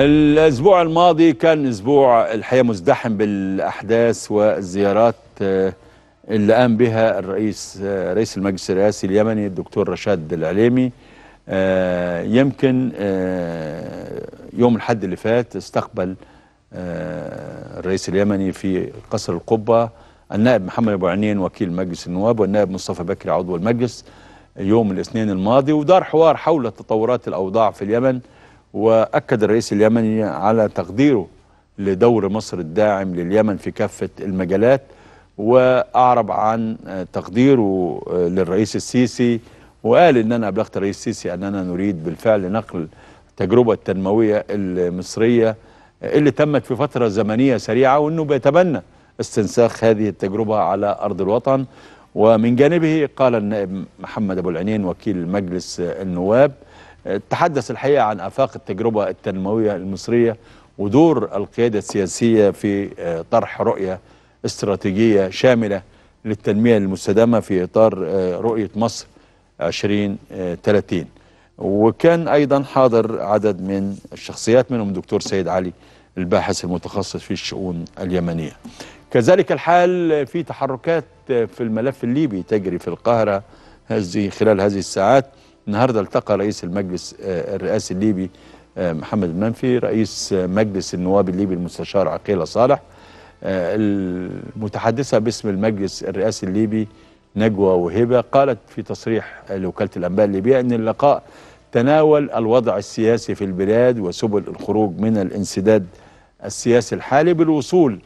الأسبوع الماضي كان أسبوع الحقيقة مزدحم بالأحداث والزيارات آه، اللي قام بها الرئيس آه، رئيس المجلس الرئاسي اليمني الدكتور رشاد العليمي آه، يمكن يوم الحد اللي فات استقبل الرئيس اليمني في قصر القبة النائب محمد أبو عنين وكيل مجلس النواب والنائب مصطفى بكري عضو المجلس يوم الاثنين الماضي ودار حوار حول تطورات الأوضاع في اليمن وأكد الرئيس اليمني على تقديره لدور مصر الداعم لليمن في كافة المجالات وأعرب عن تقديره للرئيس السيسي وقال إن أنا أبلغت الرئيس السيسي أننا نريد بالفعل نقل التجربة التنموية المصرية اللي تمت في فترة زمنية سريعة وأنه بيتبنى استنساخ هذه التجربة على أرض الوطن ومن جانبه قال النائب محمد أبو العنين وكيل مجلس النواب تحدث الحقيقة عن آفاق التجربة التنموية المصرية ودور القيادة السياسية في آه، طرح رؤية استراتيجية شاملة للتنمية المستدامة في إطار آه، رؤية مصر 2030 آه، وكان أيضا حاضر عدد من الشخصيات منهم الدكتور سيد علي الباحث المتخصص في الشؤون اليمنية كذلك الحال في تحركات في الملف الليبي تجري في القاهرة هذه خلال هذه الساعات النهارده التقى رئيس المجلس آه، الرئاسي الليبي آه، محمد المنفي رئيس مجلس النواب الليبي المستشار عقيله صالح آه، المتحدثه باسم المجلس الرئاسي الليبي نجوى وهبه قالت في تصريح لوكاله الانباء الليبيه ان اللقاء تناول الوضع السياسي في البلاد وسبل الخروج من الانسداد السياسي الحالي بالوصول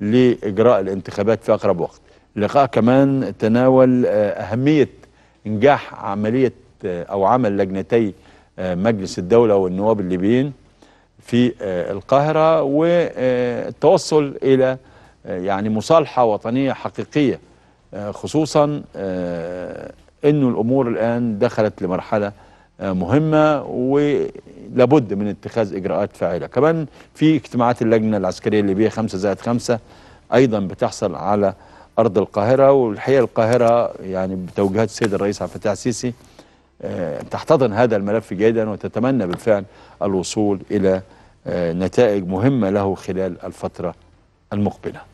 لاجراء الانتخابات في اقرب وقت. اللقاء كمان تناول اهميه انجاح عمليه أو عمل لجنتي آه، مجلس الدولة والنواب الليبيين في آه، القاهرة والتوصل إلى آه، يعني مصالحة وطنية حقيقية خصوصا انه الأمور الآن دخلت لمرحلة مهمة ولابد من اتخاذ إجراءات فاعلة كمان في اجتماعات اللجنة العسكرية الليبية 5 زائد 5 أيضا بتحصل على أرض القاهرة والحقيقة القاهرة يعني بتوجيهات السيد الرئيس عبد الفتاح السيسي آه، تحتضن هذا الملف جيدا وتتمنى بالفعل الوصول إلى آه، نتائج مهمة له خلال الفترة المقبلة